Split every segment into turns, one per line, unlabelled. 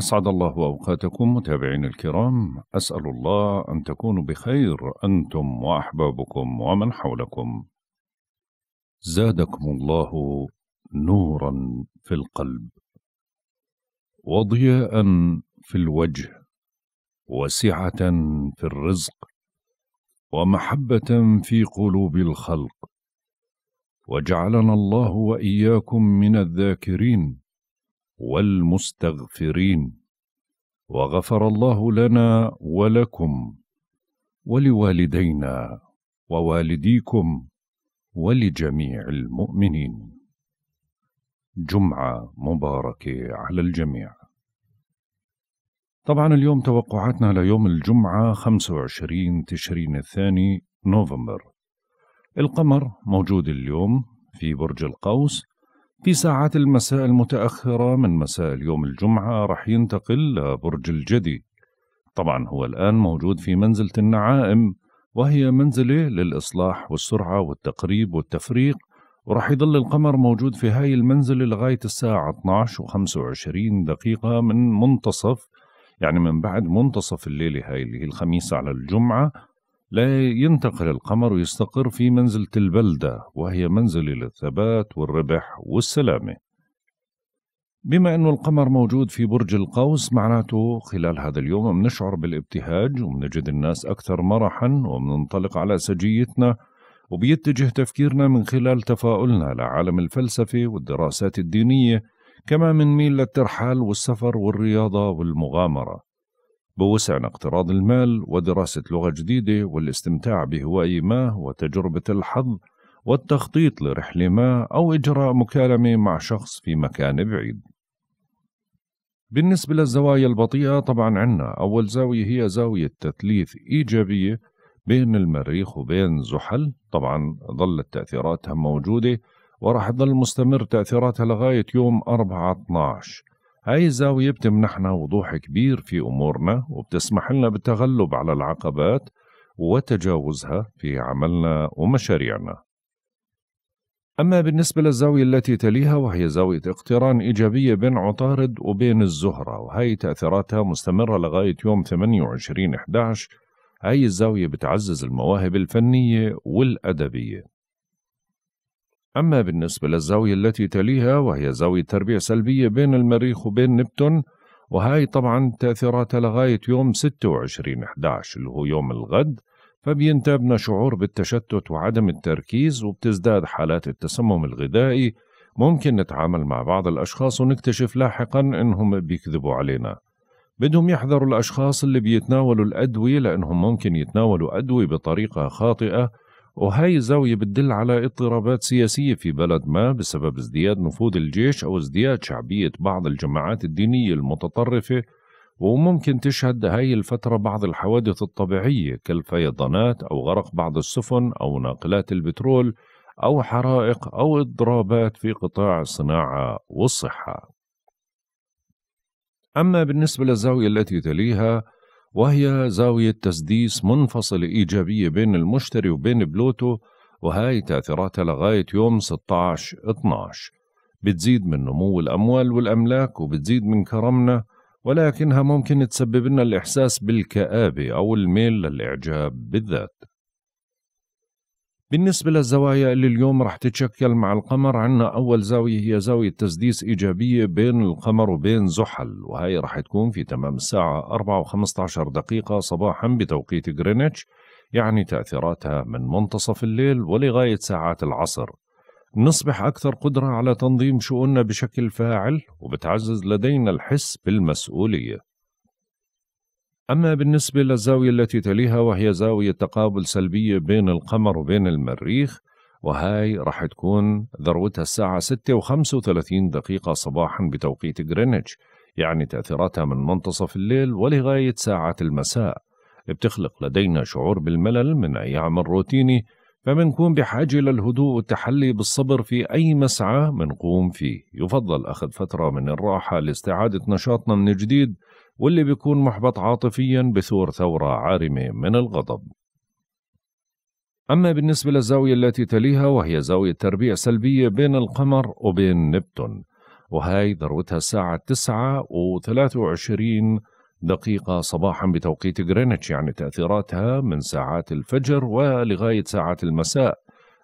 أسعد الله أوقاتكم متابعين الكرام أسأل الله أن تكونوا بخير أنتم وأحبابكم ومن حولكم زادكم الله نورا في القلب وضياء في الوجه وسعة في الرزق ومحبة في قلوب الخلق وجعلنا الله وإياكم من الذاكرين والمستغفرين وغفر الله لنا ولكم ولوالدينا ووالديكم ولجميع المؤمنين جمعة مباركة على الجميع طبعا اليوم توقعاتنا ليوم الجمعة 25 تشرين الثاني نوفمبر القمر موجود اليوم في برج القوس في ساعات المساء المتأخرة من مساء اليوم الجمعة رح ينتقل لبرج الجدي طبعا هو الآن موجود في منزلة النعائم وهي منزلة للإصلاح والسرعة والتقريب والتفريق ورح يضل القمر موجود في هاي المنزلة لغاية الساعة 12 و25 دقيقة من منتصف يعني من بعد منتصف الليلة هاي اللي هي الخميس على الجمعة لا ينتقل القمر ويستقر في منزلة البلدة وهي منزلة للثبات والربح والسلامة بما أنه القمر موجود في برج القوس معناته خلال هذا اليوم بنشعر بالابتهاج وبنجد الناس أكثر مرحا وبننطلق على سجيتنا وبيتجه تفكيرنا من خلال تفاؤلنا لعالم الفلسفة والدراسات الدينية كما ميل للترحال والسفر والرياضة والمغامرة بوسعنا اقتراض المال ودراسة لغة جديدة والاستمتاع بهواية ما وتجربة الحظ والتخطيط لرحلة ما أو إجراء مكالمة مع شخص في مكان بعيد بالنسبة للزوايا البطيئة طبعا عنا أول زاوية هي زاوية تثليث إيجابية بين المريخ وبين زحل طبعا ظلت تأثيراتها موجودة وراح تظل مستمر تأثيراتها لغاية يوم 4 12 هاي الزاوية بتمنحنا وضوح كبير في أمورنا وبتسمح لنا بالتغلب على العقبات وتجاوزها في عملنا ومشاريعنا أما بالنسبة للزاوية التي تليها وهي زاوية اقتران إيجابية بين عطارد وبين الزهرة وهي تأثيراتها مستمرة لغاية يوم 28 11 هاي الزاوية بتعزز المواهب الفنية والأدبية أما بالنسبة للزاوية التي تليها وهي زاوية تربيع سلبية بين المريخ وبين نبتون وهاي طبعا تأثيراتها لغاية يوم 26 11 اللي هو يوم الغد فبينتابنا شعور بالتشتت وعدم التركيز وبتزداد حالات التسمم الغذائي ممكن نتعامل مع بعض الأشخاص ونكتشف لاحقا إنهم بيكذبوا علينا بدهم يحذروا الأشخاص اللي بيتناولوا الأدوية لأنهم ممكن يتناولوا أدوية بطريقة خاطئة وهي الزاوية بتدل على اضطرابات سياسية في بلد ما بسبب ازدياد نفوذ الجيش أو ازدياد شعبية بعض الجماعات الدينية المتطرفة وممكن تشهد هاي الفترة بعض الحوادث الطبيعية كالفيضانات أو غرق بعض السفن أو ناقلات البترول أو حرائق أو اضطرابات في قطاع الصناعة والصحة. أما بالنسبة للزاوية التي تليها وهي زاوية تسديس منفصلة إيجابية بين المشتري وبين بلوتو وهاي تأثيراتها لغاية يوم 16 12 بتزيد من نمو الأموال والأملاك وبتزيد من كرمنا ولكنها ممكن تسبب لنا الإحساس بالكآبة أو الميل للإعجاب بالذات بالنسبة للزوايا اللي اليوم رح تتشكل مع القمر عنا أول زاوية هي زاوية تسديس إيجابية بين القمر وبين زحل وهي رح تكون في تمام الساعة 4 و15 دقيقة صباحا بتوقيت غرينتش يعني تأثيراتها من منتصف الليل ولغاية ساعات العصر نصبح أكثر قدرة على تنظيم شؤوننا بشكل فاعل وبتعزز لدينا الحس بالمسؤولية أما بالنسبة للزاوية التي تليها وهي زاوية تقابل سلبية بين القمر وبين المريخ وهاي رح تكون ذروتها الساعة 6 و 35 دقيقة صباحا بتوقيت غرينتش يعني تأثيراتها من منتصف الليل ولغاية ساعة المساء بتخلق لدينا شعور بالملل من أي عمل روتيني فمنكون بحاجة للهدوء والتحلي بالصبر في أي مسعى منقوم فيه يفضل أخذ فترة من الراحة لاستعادة نشاطنا من جديد واللي بيكون محبط عاطفيا بثور ثورة عارمة من الغضب أما بالنسبة للزاوية التي تليها وهي زاوية تربيع سلبية بين القمر وبين نبتون وهي ذروتها الساعة 9 و23 دقيقة صباحا بتوقيت غرينتش يعني تأثيراتها من ساعات الفجر ولغاية ساعات المساء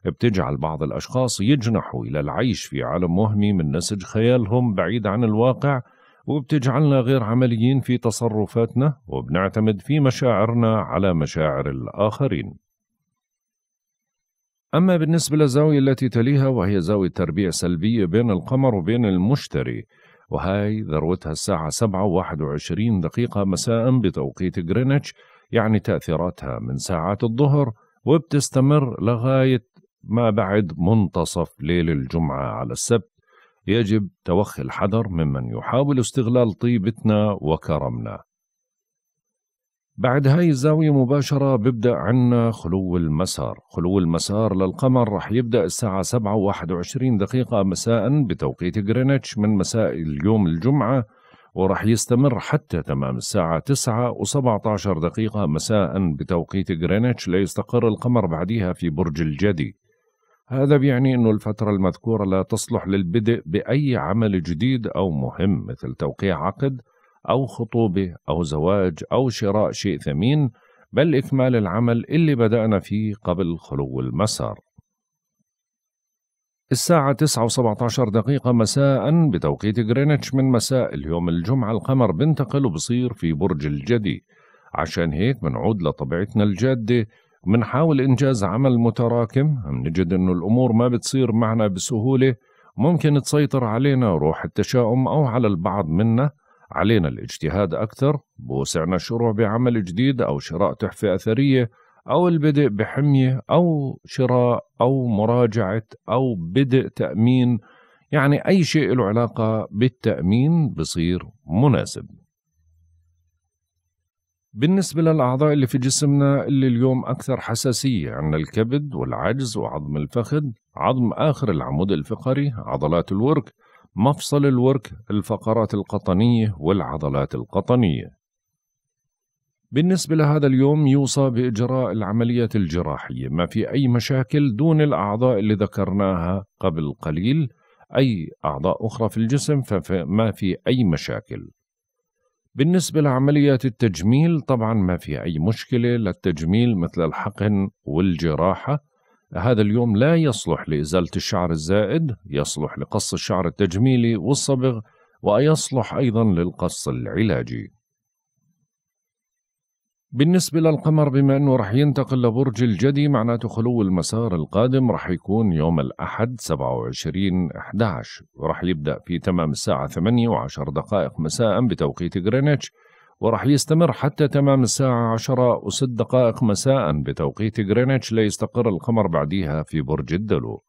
بتجعل بعض الأشخاص يجنحوا إلى العيش في عالم وهمي من نسج خيالهم بعيد عن الواقع وبتجعلنا غير عمليين في تصرفاتنا وبنعتمد في مشاعرنا على مشاعر الآخرين أما بالنسبة للزاوية التي تليها وهي زاوية تربيع سلبية بين القمر وبين المشتري وهاي ذروتها الساعة 7 21 دقيقة مساء بتوقيت غرينتش يعني تأثيراتها من ساعات الظهر وبتستمر لغاية ما بعد منتصف ليل الجمعة على السبت يجب توخي الحذر ممن يحاول استغلال طيبتنا وكرمنا بعد هاي الزاوية مباشرة ببدأ عنا خلو المسار خلو المسار للقمر رح يبدأ الساعة 7 دقيقة مساء بتوقيت غرينتش من مساء اليوم الجمعة ورح يستمر حتى تمام الساعة 9 و17 دقيقة مساء بتوقيت غرينتش ليستقر القمر بعدها في برج الجدي هذا بيعني أن الفترة المذكورة لا تصلح للبدء بأي عمل جديد أو مهم مثل توقيع عقد أو خطوبة أو زواج أو شراء شيء ثمين بل إكمال العمل اللي بدأنا فيه قبل خلو المسار الساعة 9 و17 دقيقة مساء بتوقيت غرينتش من مساء اليوم الجمعة القمر بنتقل وبصير في برج الجدي عشان هيك بنعود لطبيعتنا الجادة بنحاول إنجاز عمل متراكم عم نجد إنه الأمور ما بتصير معنا بسهولة ممكن تسيطر علينا روح التشاؤم أو على البعض منا علينا الاجتهاد أكثر بوسعنا الشروع بعمل جديد أو شراء تحفة أثرية أو البدء بحمية أو شراء أو مراجعة أو بدء تأمين يعني أي شيء له علاقة بالتأمين بصير مناسب بالنسبة للأعضاء اللي في جسمنا اللي اليوم أكثر حساسية عندنا الكبد والعجز وعظم الفخذ عظم آخر العمود الفقري عضلات الورك مفصل الورك الفقرات القطنية والعضلات القطنية بالنسبة لهذا اليوم يوصى بإجراء العمليات الجراحية ما في أي مشاكل دون الأعضاء اللي ذكرناها قبل قليل أي أعضاء أخرى في الجسم فما في أي مشاكل بالنسبة لعمليات التجميل طبعا ما في أي مشكلة للتجميل مثل الحقن والجراحة هذا اليوم لا يصلح لإزالة الشعر الزائد يصلح لقص الشعر التجميلي والصبغ ويصلح أيضا للقص العلاجي بالنسبة للقمر بما أنه رح ينتقل لبرج الجدي معناته خلو المسار القادم رح يكون يوم الأحد 27 11 ورح يبدأ في تمام الساعة 8 و10 دقائق مساء بتوقيت غرينتش ورح يستمر حتى تمام الساعة 10 و6 دقائق مساء بتوقيت غرينتش ليستقر القمر بعديها في برج الدلو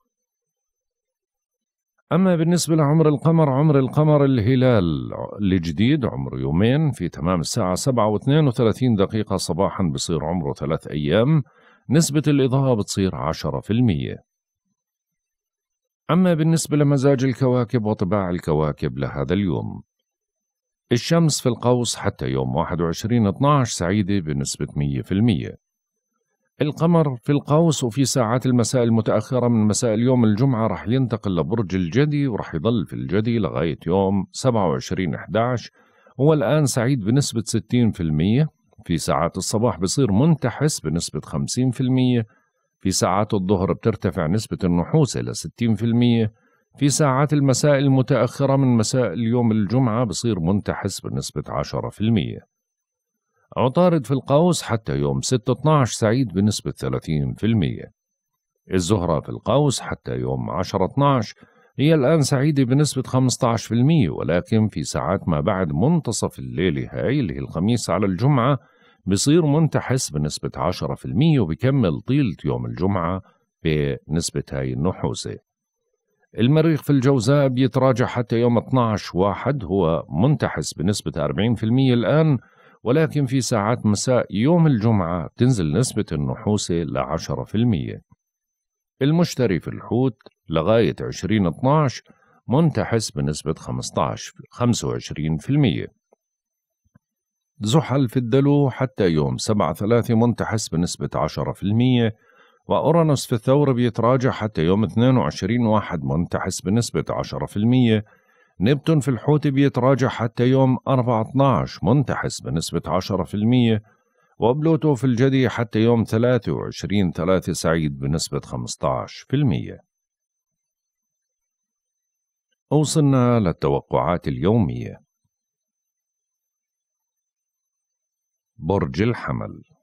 أما بالنسبة لعمر القمر عمر القمر الهلال الجديد عمره يومين في تمام الساعة 7 و 32 دقيقة صباحا بصير عمره ثلاث أيام نسبة الإضاءة بتصير 10% أما بالنسبة لمزاج الكواكب وطباع الكواكب لهذا اليوم الشمس في القوس حتى يوم 21 12 سعيدة بنسبة 100% القمر في القوس وفي ساعات المساء المتأخرة من مساء اليوم الجمعة رح ينتقل لبرج الجدي ورح يظل في الجدي لغاية يوم 27 11 هو الآن سعيد بنسبة 60% في ساعات الصباح بصير منتحس بنسبة 50% في ساعات الظهر بترتفع نسبة النحوس إلى 60% في ساعات المساء المتأخرة من مساء اليوم الجمعة بصير منتحس بنسبة 10% عطارد في القوس حتى يوم 6/12 سعيد بنسبة 30% الزهرة في القوس حتى يوم 10/12 هي الآن سعيدة بنسبة 15% ولكن في ساعات ما بعد منتصف الليلة هاي اللي هي الخميس على الجمعة بصير منتحس بنسبة 10% وبكمل طيلة يوم الجمعة بنسبة هاي النحوسة المريخ في الجوزاء بيتراجع حتى يوم 12 واحد هو منتحس بنسبة 40% الآن ولكن في ساعات مساء يوم الجمعة تنزل نسبة النحوسة في المية المشتري في الحوت لغاية 2012 منتحس بنسبة 15 25% زحل في الدلو حتى يوم 7 3 منتحس بنسبة 10% وأورانوس في الثور بيتراجع حتى يوم 22 واحد منتحس بنسبة المية نبتون في الحوت بيتراجع حتى يوم 4/12 منتحس بنسبة 10% وبلوتو في الجدي حتى يوم 23 3 سعيد بنسبة 15% وصلنا للتوقعات اليومية برج الحمل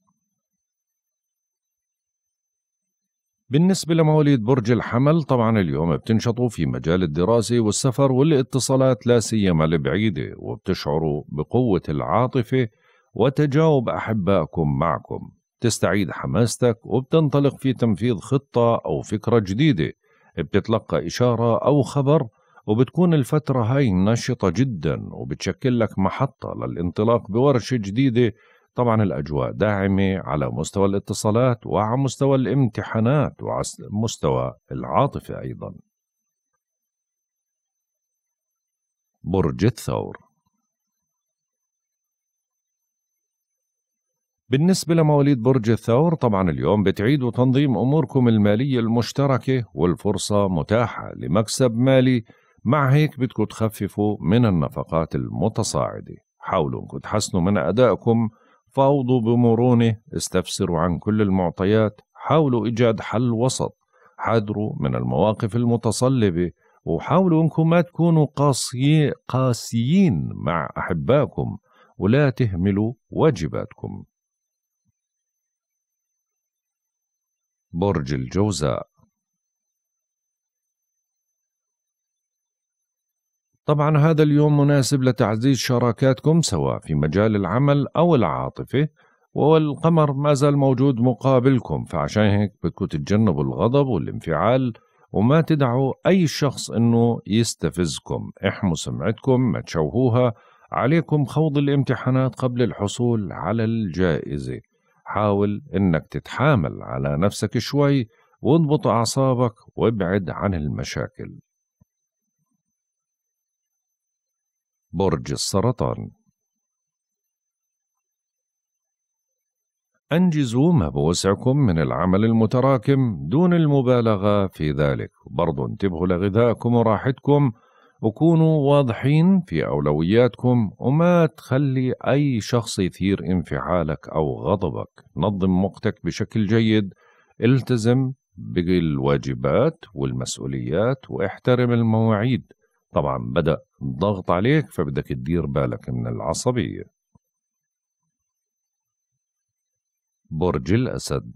بالنسبة لمواليد برج الحمل طبعا اليوم بتنشطوا في مجال الدراسة والسفر والاتصالات لا سيما البعيدة وبتشعروا بقوة العاطفة وتجاوب أحبائكم معكم تستعيد حماستك وبتنطلق في تنفيذ خطة أو فكرة جديدة بتتلقى إشارة أو خبر وبتكون الفترة هاي نشطة جدا وبتشكل لك محطة للانطلاق بورشة جديدة طبعا الأجواء داعمة على مستوى الاتصالات وعلى مستوى الامتحانات وعلى مستوى العاطفة أيضا برج الثور بالنسبة لمواليد برج الثور طبعا اليوم بتعيدوا تنظيم أموركم المالية المشتركة والفرصة متاحة لمكسب مالي مع هيك بدكم تخففوا من النفقات المتصاعدة حاولوا انكم تحسنوا من أدائكم فاوضوا بمرونه استفسروا عن كل المعطيات حاولوا إيجاد حل وسط حذروا من المواقف المتصلبة وحاولوا انكم ما تكونوا قاسي قاسيين مع احبائكم ولا تهملوا واجباتكم برج الجوزاء طبعا هذا اليوم مناسب لتعزيز شراكاتكم سواء في مجال العمل أو العاطفة والقمر ما زال موجود مقابلكم فعشان هيك بدكم تتجنبوا الغضب والانفعال وما تدعوا أي شخص أنه يستفزكم احموا سمعتكم ما تشوهوها عليكم خوض الامتحانات قبل الحصول على الجائزة حاول أنك تتحامل على نفسك شوي واضبط أعصابك وابعد عن المشاكل برج السرطان أنجزوا ما بوسعكم من العمل المتراكم دون المبالغة في ذلك برضو انتبهوا لغذائكم وراحتكم وكونوا واضحين في أولوياتكم وما تخلي أي شخص يثير انفعالك أو غضبك نظم وقتك بشكل جيد التزم بالواجبات والمسؤوليات واحترم المواعيد طبعا بدأ الضغط عليك فبدك تدير بالك من العصبية برج الأسد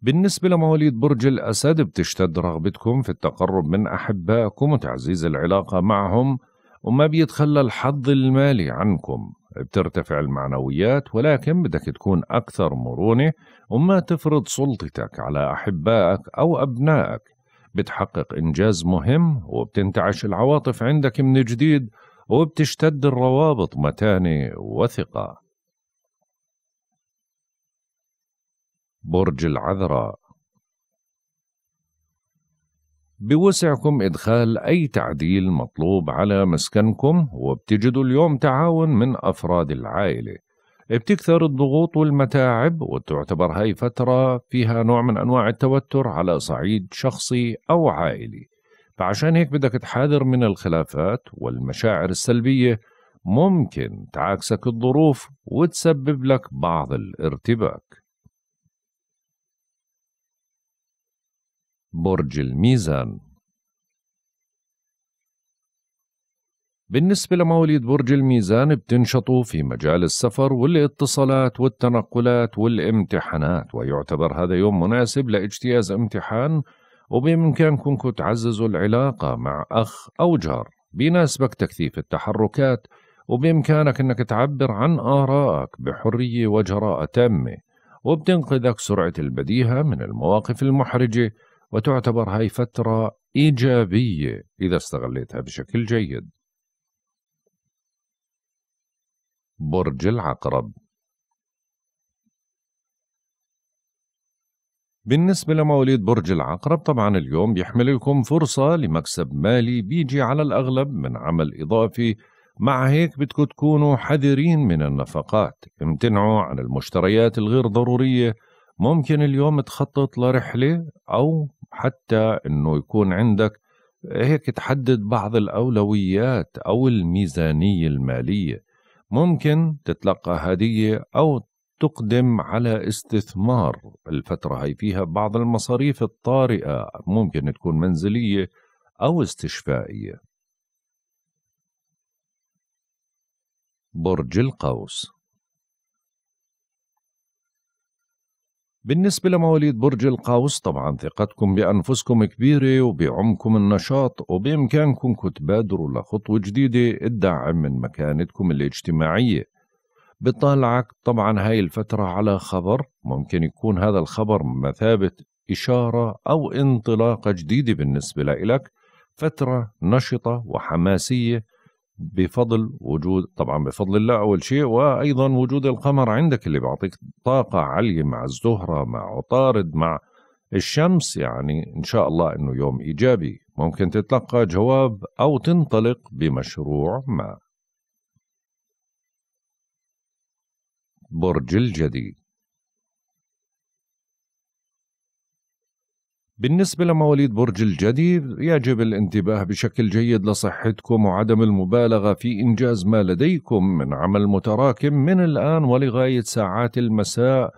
بالنسبة لمواليد برج الأسد بتشتد رغبتكم في التقرب من أحبائكم وتعزيز العلاقة معهم وما بيتخلى الحظ المالي عنكم بترتفع المعنويات ولكن بدك تكون أكثر مرونة وما تفرض سلطتك على أحبائك أو أبنائك بتحقق إنجاز مهم وبتنتعش العواطف عندك من جديد وبتشتد الروابط متانة وثقة برج العذراء بوسعكم إدخال أي تعديل مطلوب على مسكنكم وبتجدوا اليوم تعاون من أفراد العائلة بتكثر الضغوط والمتاعب وتعتبر هاي فترة فيها نوع من أنواع التوتر على صعيد شخصي أو عائلي فعشان هيك بدك تحاذر من الخلافات والمشاعر السلبية ممكن تعاكسك الظروف وتسبب لك بعض الارتباك برج الميزان بالنسبة لمواليد برج الميزان بتنشطوا في مجال السفر والاتصالات والتنقلات والامتحانات ويعتبر هذا يوم مناسب لاجتياز امتحان وبإمكانكم تعززوا العلاقة مع أخ أو جار بيناسبك تكثيف التحركات وبإمكانك أنك تعبر عن آرائك بحرية وجراءة تامة وبتنقذك سرعة البديهة من المواقف المحرجة وتعتبر هاي فترة إيجابية إذا استغليتها بشكل جيد برج العقرب بالنسبة لمواليد برج العقرب طبعا اليوم بيحمل لكم فرصة لمكسب مالي بيجي على الأغلب من عمل إضافي مع هيك بدكم تكونوا حذرين من النفقات امتنعوا عن المشتريات الغير ضرورية ممكن اليوم تخطط لرحلة أو حتى أنه يكون عندك هيك تحدد بعض الأولويات أو الميزانية المالية ممكن تتلقى هدية أو تقدم على استثمار الفترة هي فيها بعض المصاريف الطارئة ممكن تكون منزلية أو استشفائية برج القوس بالنسبة لمواليد برج القوس طبعا ثقتكم بأنفسكم كبيرة وبعمكم النشاط وبإمكانكم تبادروا لخطوة جديدة تدعم من مكانتكم الاجتماعية بطالعك طبعا هاي الفترة على خبر ممكن يكون هذا الخبر مثابة إشارة أو انطلاقة جديدة بالنسبة لإلك فترة نشطة وحماسية بفضل وجود طبعا بفضل الله اول شيء وايضا وجود القمر عندك اللي بيعطيك طاقه عاليه مع الزهره مع عطارد مع الشمس يعني ان شاء الله انه يوم ايجابي ممكن تتلقى جواب او تنطلق بمشروع ما برج الجدي بالنسبة لمواليد برج الجدي يجب الانتباه بشكل جيد لصحتكم وعدم المبالغة في إنجاز ما لديكم من عمل متراكم من الآن ولغاية ساعات المساء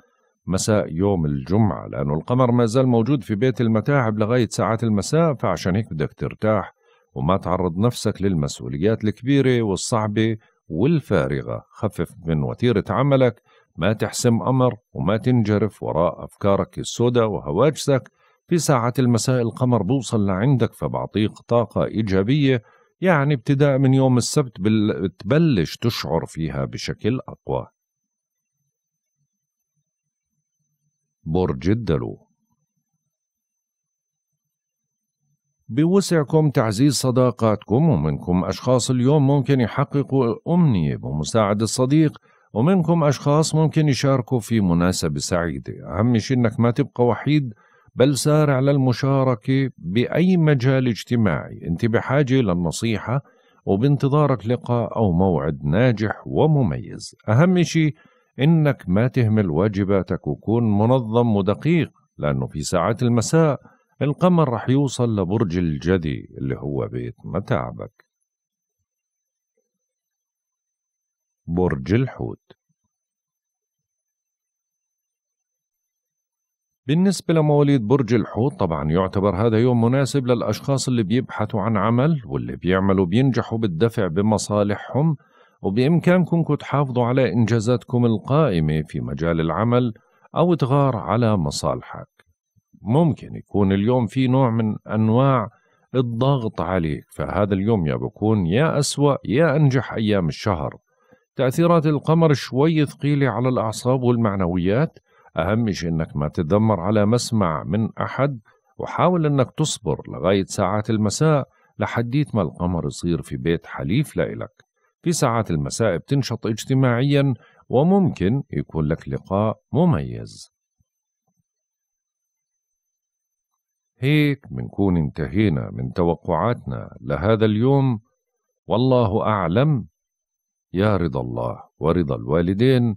مساء يوم الجمعة لأنه القمر ما زال موجود في بيت المتاعب لغاية ساعات المساء فعشان هيك بدك ترتاح وما تعرض نفسك للمسؤوليات الكبيرة والصعبة والفارغة خفف من وتيرة عملك ما تحسم أمر وما تنجرف وراء أفكارك السوداء وهواجسك في ساعة المساء القمر بوصل لعندك فبعطيك طاقة إيجابية يعني ابتداء من يوم السبت بتبلش تشعر فيها بشكل أقوى برج الدلو بوسعكم تعزيز صداقاتكم ومنكم أشخاص اليوم ممكن يحققوا أمنية بمساعدة صديق ومنكم أشخاص ممكن يشاركوا في مناسبة سعيدة أهم شيء أنك ما تبقى وحيد بل سارع للمشاركة بأي مجال اجتماعي أنت بحاجة للنصيحة وبانتظارك لقاء أو موعد ناجح ومميز أهم شيء إنك ما تهمل واجباتك وكون منظم ودقيق لأنه في ساعات المساء القمر رح يوصل لبرج الجدي اللي هو بيت متاعبك برج الحوت بالنسبة لمواليد برج الحوت طبعا يعتبر هذا يوم مناسب للأشخاص اللي بيبحثوا عن عمل واللي بيعملوا بينجحوا بالدفع بمصالحهم وبإمكانكم تحافظوا على إنجازاتكم القائمة في مجال العمل أو تغار على مصالحك ممكن يكون اليوم في نوع من أنواع الضغط عليك فهذا اليوم يا بكون يا أسوأ يا أنجح أيام الشهر تأثيرات القمر شوي ثقيلة على الأعصاب والمعنويات أهم شيء أنك ما تتذمر على مسمع من أحد وحاول أنك تصبر لغاية ساعات المساء لحديت ما القمر يصير في بيت حليف لإلك في ساعات المساء بتنشط اجتماعيا وممكن يكون لك لقاء مميز هيك منكون انتهينا من توقعاتنا لهذا اليوم والله أعلم يا رضا الله ورضا الوالدين